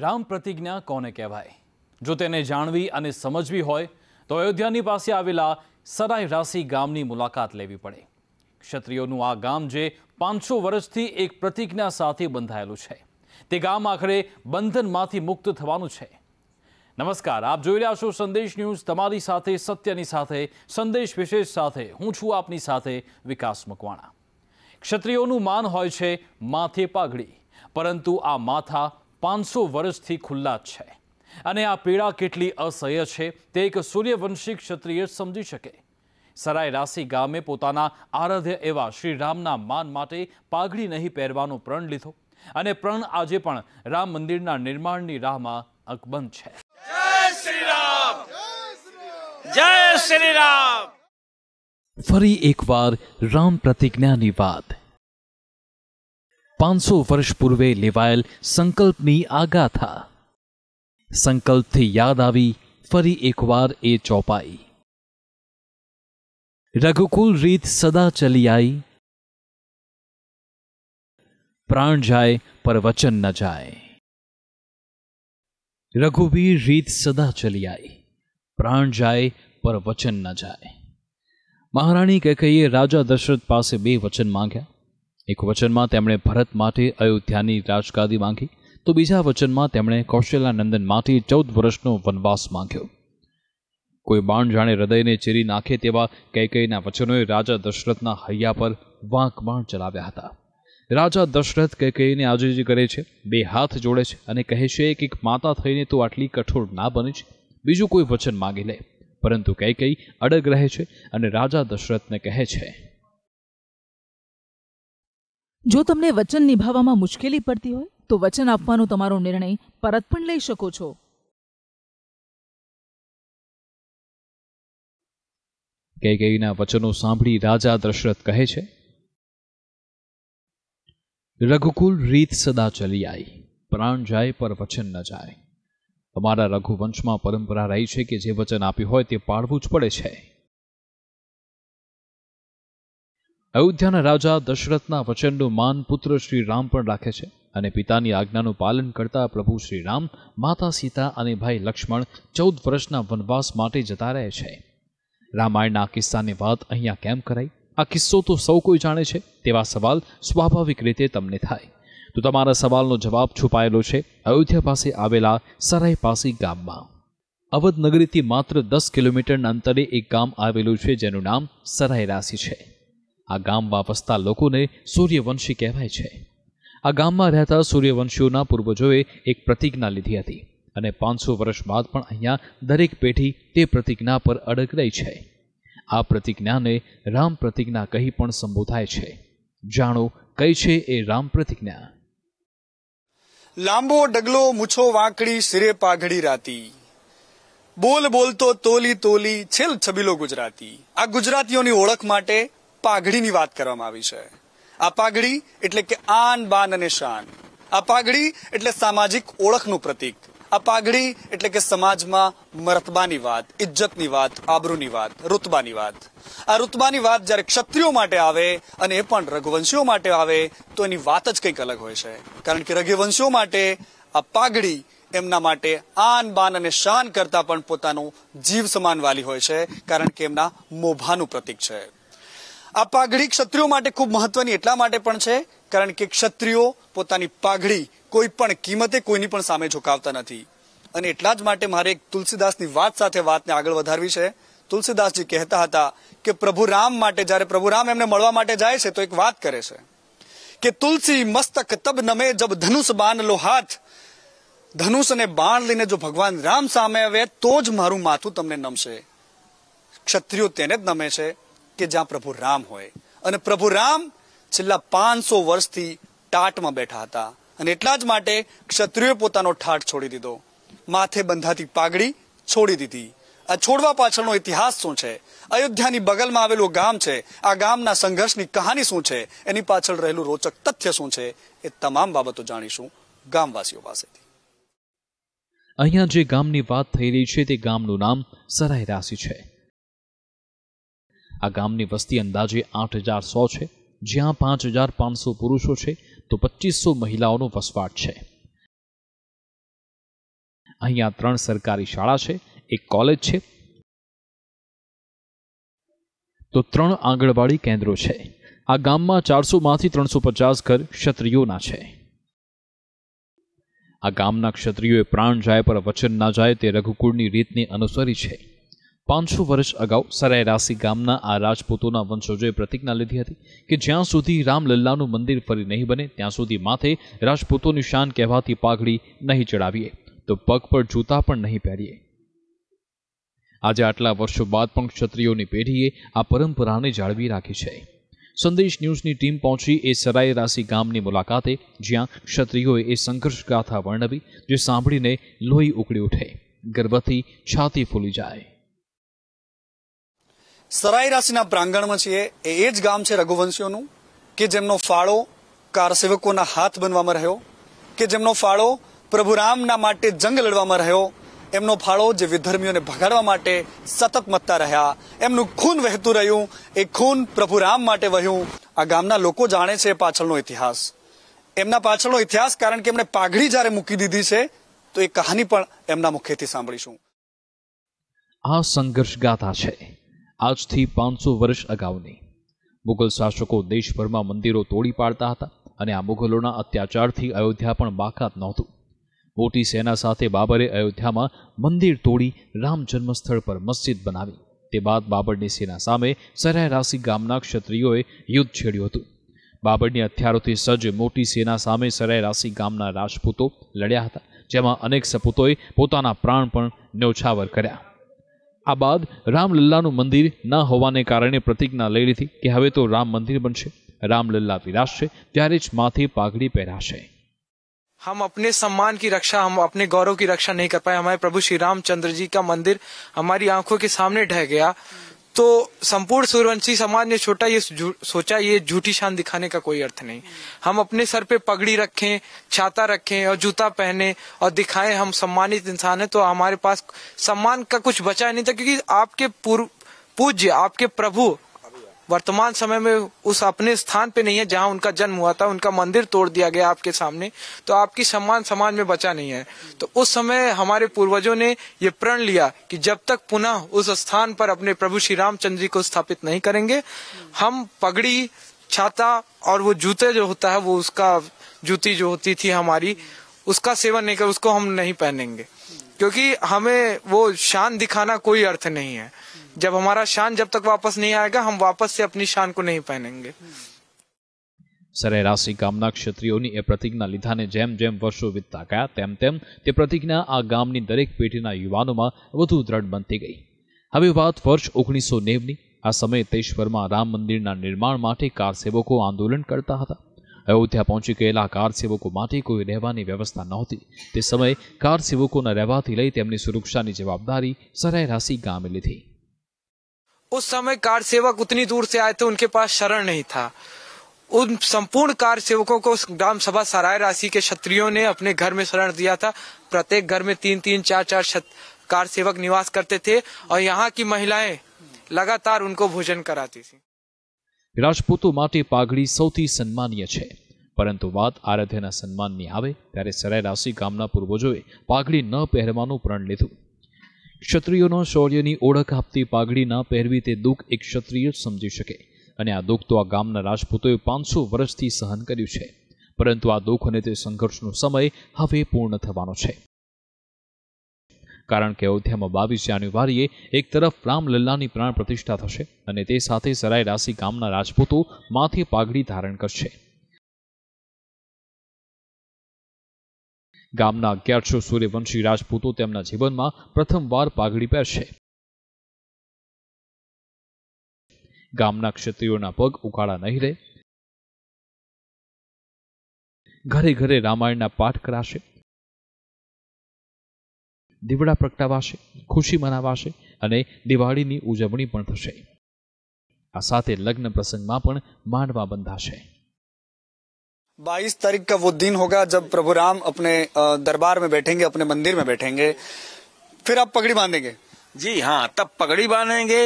રામ પ્રતિજ્ઞા કોને કહેવાય જો તેને જાણવી અને સમજવી હોય તો અયોધ્યાની પાસે આવેલા સરાય રાસી ગામની મુલાકાત લેવી પડે ક્ષત્રિયોનું આ ગામ જે પાંચસો વર્ષથી એક પ્રતિજ્ઞા સાથે બંધાયેલું છે તે ગામ આખરે બંધનમાંથી મુક્ત થવાનું છે નમસ્કાર આપ જોઈ રહ્યા છો સંદેશ ન્યૂઝ તમારી સાથે સત્યની સાથે સંદેશ વિશેષ સાથે હું છું આપની સાથે વિકાસ મકવાણા ક્ષત્રિયોનું માન હોય છે માથે પાઘડી પરંતુ આ માથા પાંચસો વર્ષથી ખુલ્લા છે અને આ પીડા કેટલી અસહ્ય છે તે એક સૂર્યવંશી ક્ષત્રિય સમજી શકે સરાય રાસી ગામે પોતાના આરાધ્ય એવા શ્રીરામના માન માટે પાઘડી નહીં પહેરવાનો પ્રણ લીધો અને પ્રણ આજે પણ રામ મંદિરના નિર્માણની રાહમાં અકબંધ છે શ્રી રામ જય શ્રી રામ ફરી એકવાર રામ પ્રતિજ્ઞાની વાત 500 वर्ष पूर्व लेवायल संकल्प आगा था संकल्प थी याद आवी फरी एक बार ए चौपाई रघुकुल रीत सदा चली आई प्राण जाए पर वचन न जाए रघुवीर रीत सदा चली आई प्राण जाए पर वचन न जाए महाराणी कह कही राजा दशरथ पास बे वचन मांग्या એક વચનમાં તેમણે ભરત માટે અયોધ્યાની રાજગાદી માંગી તો બીજા વચનમાં તેમણે કૌશલ્યાનંદન માટે ચૌદ વર્ષનો વનવાસ માંગ્યો કોઈ બાણ જાણે હૃદયને ચીરી નાખે તેવા કૈકેયીના વચનોએ રાજા દશરથના હૈયા પર વાંક બાણ ચલાવ્યા હતા રાજા દશરથ કૈકેયીને આજે જે કરે છે બે હાથ જોડે છે અને કહે છે કે એક માતા થઈને તું આટલી કઠોર ના બને છે બીજું કોઈ વચન માગી લે પરંતુ કૈકેયી અડગ રહે છે અને રાજા દશરથને કહે છે જો તમને વચન નિભાવવામાં મુશ્કેલી પડતી હોય તો વચન આપવાનો તમારો નિર્ણય પરત પણ લઈ શકો છો કૈકેયીના વચનો સાંભળી રાજા દશરથ કહે છે રઘુકુલ રીત સદા ચલી આવી પ્રાણ જાય પર વચન ન જાય અમારા રઘુવંશમાં પરંપરા રહી છે કે જે વચન આપ્યું હોય તે પાળવું જ પડે છે અયોધ્યાના રાજા દશરથના વચનનું માન પુત્ર શ્રી રામ પણ રાખે છે અને પિતાની આજ્ઞાનું પાલન કરતા પ્રભુ શ્રી રામ માતા સીતા અને ભાઈ લક્ષ્મણ ચૌદ વર્ષના વનવાસ માટે જતા રહે છે રામાયણના આ કિસ્સાની વાત અહીંયા કેમ કરાઈ આ કિસ્સો તો સૌ કોઈ જાણે છે તેવા સવાલ સ્વાભાવિક રીતે તમને થાય તો તમારા સવાલનો જવાબ છુપાયેલો છે અયોધ્યા પાસે આવેલા સરાયપાસી ગામમાં અવધ નગરીથી માત્ર દસ કિલોમીટરના અંતરે એક ગામ આવેલું છે જેનું નામ સરાયરાસી છે આ ગામ વાપસતા લોકોને સૂર્યવંશી કહેવાય છે આ ગામમાં રહેતા સૂર્યવંશીઓના પૂર્વજોએ એક પ્રતિજ્ઞા લીધી હતી અને પાંચસો વર્ષ બાદ પણ અહીંયા દરેક પેઢી તે પ્રતિજ્ઞા પર અડગ રહી છે આ પ્રતિજ્ઞાને રામ પ્રતિજ્ઞા કહી પણ સંબોધાય છે જાણો કઈ છે એ રામ પ્રતિજ્ઞા લાંબો ડગલો મૂછો વાંકડી સિરે પાઘડી રાતી બોલ બોલતો તોલી તોલી છેલ છબીલો ગુજરાતી આ ગુજરાતીઓની ઓળખ માટે પાઘડીની વાત કરવામાં આવી છે આ પાઘડી એટલે કે આન બાન અને શાન આ પાઘડી એટલે સામાજિક ઓળખનું પ્રતીક આ પાઘડી એટલે કે સમાજમાં મરતબાની વાત ઇજ્જતની વાત આબરૂની વાત રુતબાની વાત આ રૂતબાની વાત જ્યારે ક્ષત્રિયો માટે આવે અને એ પણ રઘુવંશીઓ માટે આવે તો એની વાત જ કંઈક અલગ હોય છે કારણ કે રઘુવંશીઓ માટે આ પાઘડી એમના માટે આન બાન અને શાન કરતા પણ પોતાનું જીવ સમાન વાલી હોય છે કારણ કે એમના મોભાનું પ્રતીક છે આ પાઘડી ક્ષત્રિયો માટે ખૂબ મહત્વની એટલા માટે પણ છે કારણ કે ક્ષત્રિયો પોતાની પાઘડી કોઈ પણ કિંમતે કોઈની પણ સામે ઝુકાવતા નથી અને એટલા જ માટે મારે એક તુલસીદાસની વાત સાથે વાતને આગળ વધારવી છે તુલસીદાસજી કહેતા હતા કે પ્રભુ રામ માટે જ્યારે પ્રભુ રામ એમને મળવા માટે જાય છે તો એક વાત કરે છે કે તુલસી મસ્તક તબ નમે જબ ધનુષ બાન લો હાથ ધનુષ અને બાણ લઈને જો ભગવાન રામ સામે આવે તો જ મારું માથું તમને નમશે ક્ષત્રિયો તેને જ નમે છે કે જ્યાં પ્રભુ રામ હોય અને પ્રભુ રામ છેલ્લા પાંચસો વર્ષથી ટાટમાં બેઠા હતા અને એટલા જ માટે ક્ષત્રિયોએ પોતાનો ઠાટ છોડી દીધો માથે બંધાતી પાઘડી છોડી દીધી આ છોડવા પાછળનો ઇતિહાસ શું છે અયોધ્યાની બગલમાં આવેલું ગામ છે આ ગામના સંઘર્ષની કહાની શું છે એની પાછળ રહેલું રોચક તથ્ય શું છે એ તમામ બાબતો જાણીશું ગામવાસીઓ પાસેથી અહીંયા જે ગામની વાત થઈ રહી છે તે ગામનું નામ સરાયરાસી છે આ ગામની વસ્તી અંદાજે આઠ હજાર સો છે જ્યાં પાંચ હજાર પાંચસો પુરુષો છે તો પચીસો મહિલાઓનો વસવાટ છે અહીંયા ત્રણ સરકારી શાળા છે એક કોલેજ છે તો ત્રણ આંગણવાડી કેન્દ્રો છે આ ગામમાં ચારસો માંથી ત્રણસો પચાસ ઘર ક્ષત્રિયોના છે આ ગામના ક્ષત્રિયોએ પ્રાણ જાય પર વચન ના જાય તે રઘુકુળની રીતને અનુસરી છે પાંચસો વર્ષ અગાઉ સરાયરાસી ગામના આ રાજપૂતોના વંશજોએ પ્રતિજ્ઞા લીધી હતી કે જ્યાં સુધી રામલલ્લાનું મંદિર ફરી નહીં બને ત્યાં સુધી માથે રાજપૂતોની શાન કહેવાતી પાઘડી નહીં ચડાવીએ તો પગ પર જૂતા પણ નહીં પહેરીએ આજે આટલા વર્ષો બાદ પણ ક્ષત્રિયોની પેઢીએ આ પરંપરાને જાળવી રાખી છે સંદેશ ન્યૂઝની ટીમ પહોંચી એ સરાયરાસી ગામની મુલાકાતે જ્યાં ક્ષત્રિયોએ એ સંઘર્ષ ગાથા વર્ણવી જે સાંભળીને લોહી ઉકળી ઉઠે ગર્ભથી છાતી ફૂલી જાય સરાઈ સરાયરાશીના પ્રાંગણમાં છીએ એ જ ગામ છે રઘુવંશીઓનું કે જેમનો ફાળો કારસેવકોના હાથ બનવામાં રહ્યો કે જેમનો ફાળો પ્રભુ રામના માટે જંગ લડવામાં રહ્યો એમનો ફાળો જે વિધર્મીઓને ભગાડવા માટે સતત મતતા રહ્યા એમનું ખૂન વહેતું રહ્યું એ ખૂન પ્રભુ રામ માટે વહ્યું આ ગામના લોકો જાણે છે પાછળનો ઇતિહાસ એમના પાછળનો ઇતિહાસ કારણ કે એમને પાઘડી જ્યારે મૂકી દીધી છે તો એ કહાની પણ એમના મુખેથી સાંભળીશું આ સંઘર્ષ ગાથા છે આજથી પાંચસો વર્ષ અગાઉની મુગલ શાસકો દેશભરમાં મંદિરો તોડી પાડતા હતા અને આ મુગલોના અત્યાચારથી અયોધ્યા પણ બાકાત નહોતું મોટી સેના સાથે બાબરે અયોધ્યામાં મંદિર તોડી રામ જન્મસ્થળ પર મસ્જિદ બનાવી તે બાદ બાબરની સેના સામે સરાયરાસી ગામના ક્ષત્રિયોએ યુદ્ધ છેડ્યું હતું બાબરની હથિયારોથી સજ્જ મોટી સેના સામે સરાયરાસી ગામના રાજપૂતો લડ્યા હતા જેમાં અનેક સપૂતોએ પોતાના પ્રાણ પણ ન્યોછાવર કર્યા આ બાદ રામલલ્લાનું મંદિર ન હોવાને કારણે પ્રતિજ્ઞા લઈ લીધી કે હવે તો રામ મંદિર બનશે રામલલ્લા વિરાજશે ત્યારે જ માથે પાઘડી પહેરાશે हम अपने सम्मान की रक्षा हम अपने गौरव की रक्षा नहीं कर पाए हमारे प्रभु श्री रामचंद्र जी का मंदिर हमारी आंखों के सामने ढह गया तो संपूर्ण सूर्यवंशी समाज ने छोटा ये सोचा ये झूठी शान दिखाने का कोई अर्थ नहीं हम अपने सर पे पगड़ी रखें छाता रखें और जूता पहने और दिखाएं हम सम्मानित इंसान है तो हमारे पास सम्मान का कुछ बचा नहीं था क्योंकि आपके पूर्व पूज्य आपके प्रभु वर्तमान समय में उस अपने स्थान पे नहीं है जहां उनका जन्म हुआ था उनका मंदिर तोड़ दिया गया आपके सामने तो आपकी सम्मान समाज में बचा नहीं है तो उस समय हमारे पूर्वजों ने ये प्रण लिया कि जब तक पुनः उस स्थान पर अपने प्रभु श्री रामचंद्र जी को स्थापित नहीं करेंगे हम पगड़ी छाता और वो जूते जो होता है वो उसका जूती जो होती थी हमारी उसका सेवन नहीं कर उसको हम नहीं पहनेंगे क्योंकि हमें वो शान दिखाना कोई अर्थ नहीं है जब हमारा शान जब तक वापस नहीं आएगा हम वापस से अपनी શાન को નહીં પહેનેંગે સરેરાશી ગામના ક્ષત્રિયોની એ પ્રતિજ્ઞા લીધાને જેમ જેમ વર્ષો વીતતા ગયા તેમ તેમ તે પ્રતિજ્ઞા આ ગામની દરેક પેઢીના યુવાનોમાં વધુ દ્રઢ બનતી ગઈ હવે વાત વર્ષ ઓગણીસો નેવની આ સમયે તેશ્વરમાં રામ મંદિરના નિર્માણ માટે કારસેવકો આંદોલન કરતા હતા અયોધ્યા પહોંચી ગયેલા કાર સેવકો માટે કોઈ રહેવાની વ્યવસ્થા નહોતી તે સમયે કાર સેવકોના રહેવાથી લઈ તેમની સુરક્ષાની જવાબદારી સરાયરાશી ગામે લીધી उस समय कार सेवक उतनी दूर से आए थे तो उनके पास शरण नहीं था उन संपूर्ण कार सेवकों को ग्राम सभा सराय राशि के क्षत्रियों ने अपने घर में शरण दिया था प्रत्येक घर में तीन तीन चार चार कार सेवक निवास करते थे और यहाँ की महिलाएं भोजन कराती थी राजपूतो माटे पागड़ी માટે सन्मान्य छे परंतु बात પરંતુ सन्मान नहीं સન્માનની આવે सराय राशि गामना પૂર્વજોએ पागड़ी न પહેરવાનું प्रण લીધું ક્ષત્રિયોનો શૌર્યની ઓળખ આપતી પાઘડી ના પહેરવી તે દુઃખ એક ક્ષત્રિય જ સમજી શકે અને આ દુઃખ તો આ ગામના રાજપૂતોએ પાંચસો વર્ષથી સહન કર્યું છે પરંતુ આ દુઃખ અને તે સંઘર્ષનો સમય હવે પૂર્ણ થવાનો છે કારણ કે અયોધ્યામાં બાવીસ જાન્યુઆરીએ એક તરફ રામલલ્લાની પ્રાણ પ્રતિષ્ઠા થશે અને તે સાથે સરાય રાશી ગામના રાજપૂતો માથે પાઘડી ધારણ કરશે ગામના અગિયારસો સૂર્યવંશી રાજપૂતો તેમના જીવનમાં પ્રથમવાર પાઘડી પહેરશે ગામના ક્ષત્રિયોના પગ ઉકાળા નહીં રહે ઘરે ઘરે રામાયણના પાઠ કરાશે દીવડા પ્રગટાવાશે ખુશી મનાવાશે અને દિવાળીની ઉજવણી પણ થશે આ સાથે લગ્ન પ્રસંગમાં પણ માંડવા બંધાશે बाईस तारीख का वो दिन होगा जब प्रभु राम अपने दरबार में बैठेंगे अपने मंदिर में बैठेंगे फिर आप पगड़ी बांधेंगे जी हाँ तब पगड़ी बांधेंगे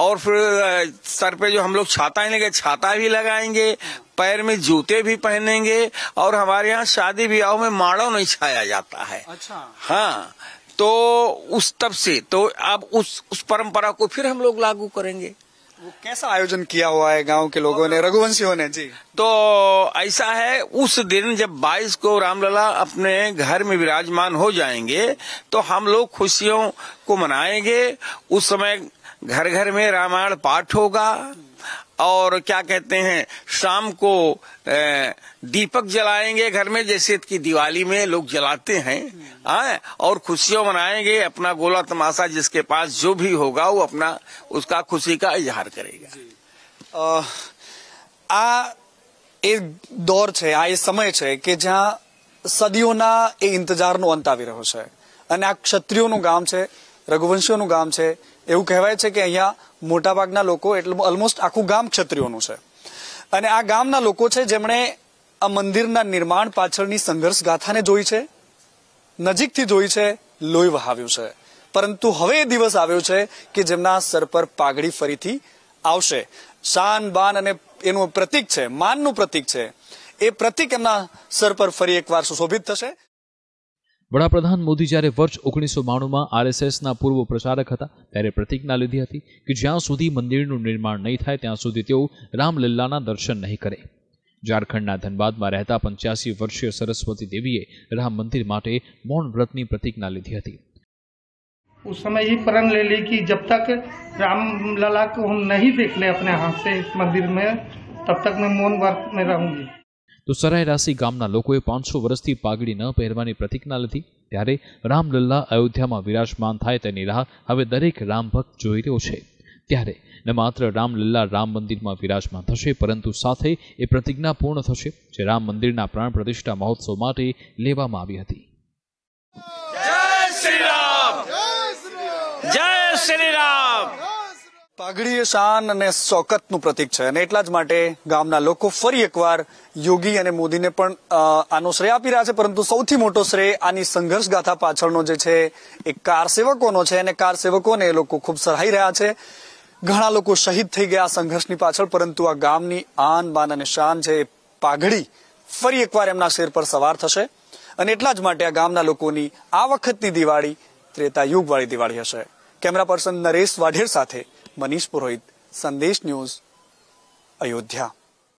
और फिर सर पे जो हम लोग छाता लेंगे छाता भी लगाएंगे पैर में जूते भी पहनेंगे और हमारे यहाँ शादी ब्याह में माड़ो नहीं छाया जाता है अच्छा हाँ तो उस तब से तो अब उस उस परंपरा को फिर हम लोग लागू करेंगे वो कैसा आयोजन किया हुआ है गांव के लोगों ने रघुवंशियों ने जी तो ऐसा है उस दिन जब 22 को रामलला अपने घर में विराजमान हो जाएंगे तो हम लोग खुशियों को मनाएंगे उस समय घर घर में रामायण पाठ होगा और क्या कहते हैं शाम को दीपक जलाएंगे घर में जैसे कि दिवाली में लोग जलाते हैं आ, और खुशियों मनाएंगे अपना गोला तमाशा जिसके पास जो भी होगा वो अपना उसका खुशी का इजहार करेगा आ એ દોર છે આ એ સમય છે કે જ્યાં સદીઓના એ ઇંતજારનો અંત આવી રહ્યો છે અને આ ક્ષત્રિયોનું ગામ છે રઘુવંશીઓનું ગામ छे એવું કહેવાય છે કે અહીંયા મોટાભાગના લોકો એટલે ઓલમોસ્ટ આખું ગામ ક્ષત્રિયોનું છે અને આ ગામના લોકો છે જેમણે આ મંદિરના નિર્માણ પાછળની સંઘર્ષ ગાથાને જોઈ છે નજીકથી જોઈ છે લોહી વહાવ્યું છે પરંતુ હવે એ દિવસ આવ્યો છે કે જેમના સર પર પાઘડી ફરીથી આવશે શાન બાન અને એનું પ્રતિક છે માનનું પ્રતિક છે એ પ્રતિક એમના સર પર ફરી એકવાર સુશોભિત થશે વડાપ્રધાન મોદી જ્યારે વર્ષ ઓગણીસો બાણુંમાં આરએસએસના પૂર્વ પ્રચારક હતા ત્યારે પ્રતિજ્ઞા લીધી હતી કે જ્યાં સુધી મંદિરનું નિર્માણ નહીં થાય ત્યાં સુધી તેઓ રામલીલાના દર્શન નહીં કરે ઝારખંડના ધનબાદમાં રહેતા પંચ્યાસી વર્ષીય સરસ્વતી દેવીએ રામ મંદિર માટે મૌન વ્રતની પ્રતિજ્ઞા લીધી હતી उस समय ही प्रण ले ली कि जब तक रामलला को हम नहीं देख ले अपने हाथ से इस मंदिर में तब तक मैं मौन व्रत में रहूंगी તો સરાયરાસી ગામના લોકોએ પાંચસો વર્ષથી પાઘડી ન પહેરવાની પ્રતિજ્ઞા લીધી ત્યારે રામલલ્લા અયોધ્યામાં વિરાજમાન થાય તેની રાહ હવે દરેક રામભક્ત જોઈ રહ્યો છે ત્યારે ન માત્ર રામલલ્લા રામ મંદિરમાં વિરાજમાન થશે પરંતુ સાથે એ પ્રતિજ્ઞા પૂર્ણ થશે જે રામ મંદિરના પ્રાણ પ્રતિષ્ઠા મહોત્સવ માટે લેવામાં આવી હતી જય શ્રી રામ જય શ્રી રામ પાઘડી એ શાન અને શોકતનું પ્રતીક છે અને એટલા જ માટે ગામના લોકો ફરી એકવાર યોગી અને મોદીને પણ આનો શ્રેય આપી રહ્યા છે પરંતુ સૌથી મોટો શ્રેય આની સંઘર્ષગાથા પાછળનો જે છે એ કાર સેવકોનો છે અને કાર સેવકોને એ લોકો ખૂબ સરાહી રહ્યા છે ઘણા લોકો શહીદ થઈ ગયા સંઘર્ષની પાછળ પરંતુ આ ગામની આન બાન અને શાન છે એ પાઘડી ફરી એકવાર એમના શેર પર સવાર થશે અને એટલા જ માટે આ ગામના લોકોની આ વખતની દિવાળી ત્રેતા યુગવાળી દિવાળી હશે કેમેરા પર્સન નરેશ વાઢેર સાથે મનીષ પુરોહિત સંદેશ ન્યૂઝ અયોધ્યા